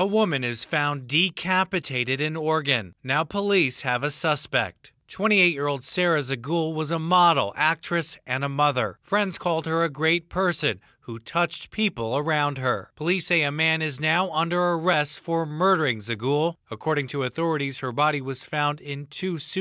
A woman is found decapitated in Oregon. Now police have a suspect. 28 year old Sarah Zagul was a model, actress, and a mother. Friends called her a great person who touched people around her. Police say a man is now under arrest for murdering Zagul. According to authorities, her body was found in two suitcases.